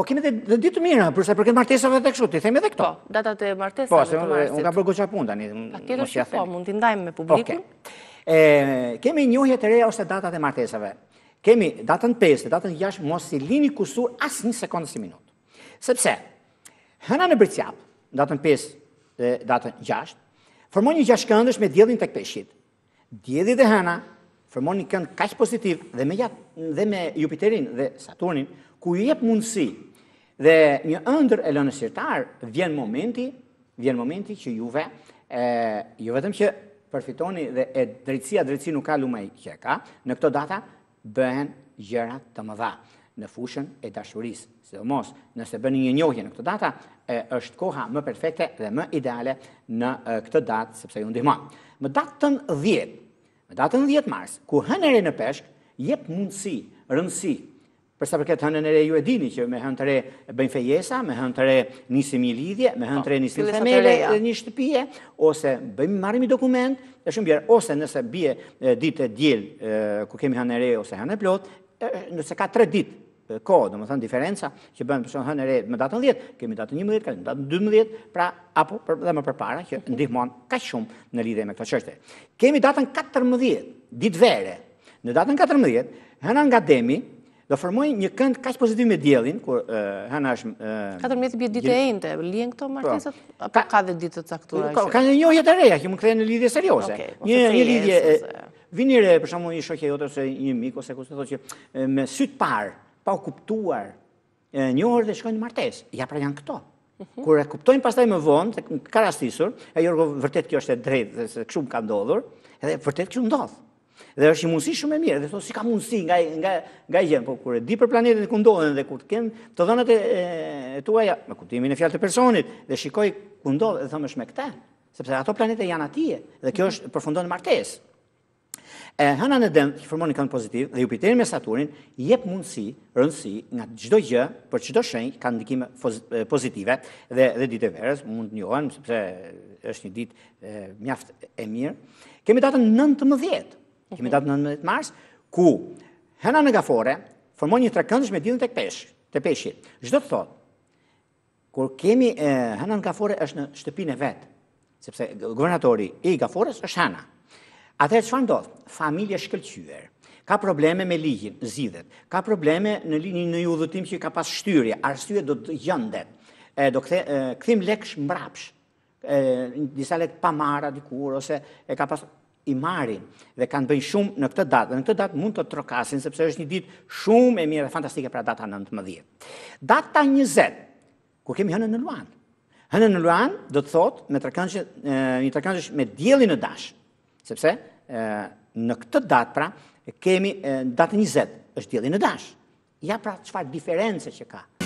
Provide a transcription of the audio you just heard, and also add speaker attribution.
Speaker 1: Po kemi dhe ditë mira, përse përket martesave dhe kështu, ti themi dhe këto. Po, datat e martesave të marësit. Po, se unë ka bërë goqa pun, tani, A, që ja themi. Po, mund t'indajmë me publikun. Kemi njohje të reja ose datat e martesave. Kemi datën 5, datën 6, mos i lini kusur asë një sekundë si minutë. Sepse, hëna në bërëcjap, datën 5 dhe datën 6, formon një gjash këndësh me djedin të këpeshit. Djedhi dhe hëna formon një kënd kash pozitiv dhe me Jupiterin dhe Saturnin, ku i jep mundësi Dhe një ëndër e lënë sirtar, vjen momenti, vjen momenti që juve, ju vetëm që përfitoni dhe e drejtësia drejtësi nuk ka lumej kje ka, në këto data bëhen gjëra të më dha në fushën e dashurisë. Se mos, nëse bëni një njohje në këto data, është koha më perfekte dhe më ideale në këtë datë, sepse ju ndihma. Më datë të në dhjetë, më datë të në dhjetë mars, ku hënëri në peshkë, jep mundësi, rëndësi, Për sa përket hënën e re ju e dini që me hënë të re bëjmë fejesa, me hënë të re një lidhje, me hënë të re po, nisim femele dhe një shtëpije, ose bëjmë marim i dokument, dhe shumë bjerë, ose nëse bje ditë e djelë ku kemi hënë e re ose hënë e plot, nëse ka tre ditë ko, dhe më thënë diferenca, që bëjmë përshonë hënë e re me datën 10, kemi datën 11, kemi datën 12, pra apo dhe më përpara, që ndihmon ka shumë në lidhje me këto qështë. Kemi datën 14, ditë vere, në datën 14, hëna nga demi, do formojnë një kënd kaq pozitiv me diellin, kur është... hëna është uh, 14 ditë e njëjtë, lien këto martesat apo po ka, dhe ditë të caktura Ka, ka një jetë e reja që mund të në lidhje serioze. Po, një një lidhje vini re për shkakun një shoqë jote ose një mik ose kusht thotë që me sy të parë, pa u kuptuar, e, një orë dhe shkojnë në martesë. Ja pra janë këto. Mhm. Kur e kuptojnë pastaj më vonë, ka rastisur, ajo vërtet kjo është e drejtë, se kështu ka ndodhur, edhe vërtet kjo ndodh. Dhe është një mundësi shumë e mirë, dhe thotë si ka mundësi nga nga nga gjën, po kur e di për planetin ku ndodhen dhe kur të kem të dhënat e, tuaja me kuptimin e fjalës të personit dhe shikoj ku ndodh dhe është me këtë, sepse ato planete janë atje dhe kjo është përfundon martesë. E hëna në dëmë, që formoni kanë pozitiv, dhe Jupiterin me Saturnin, jep mundësi, rëndësi, nga gjdo gjë, për qdo shenjë, kanë ndikime pozitive, dhe, dhe ditë verës, mund njohen, sepse është një ditë mjaft e mirë. Kemi datën 19, kemi datë 19 mars, ku hëna në gafore formon një trakëndësh me dilën të këpesh, të peshit. Zdo të thotë, kur kemi hëna në gafore është në shtëpinë vetë, sepse guvernatori i gafores është hëna. A që fa ndodhë? Familje shkëllqyër, ka probleme me ligjin, zidhet, ka probleme në linjë në judhëtim që ka pas shtyri, arsye do të gjëndet, do këthe, këthim lekësh mbrapsh, disa lekë pa mara dikur, ose e ka pas i marrin dhe kanë bëjnë shumë në këtë datë. Dhe në këtë datë mund të trokasin, sepse është një ditë shumë e mirë dhe fantastike pra data 19. Data 20, ku kemi hënë në Luan. Hënë në Luan do të thotë me trakëndësh, një trakëndësh me djeli në dash, sepse në këtë datë pra, kemi datë 20, është djeli në dash. Ja pra qëfar diferencë që ka.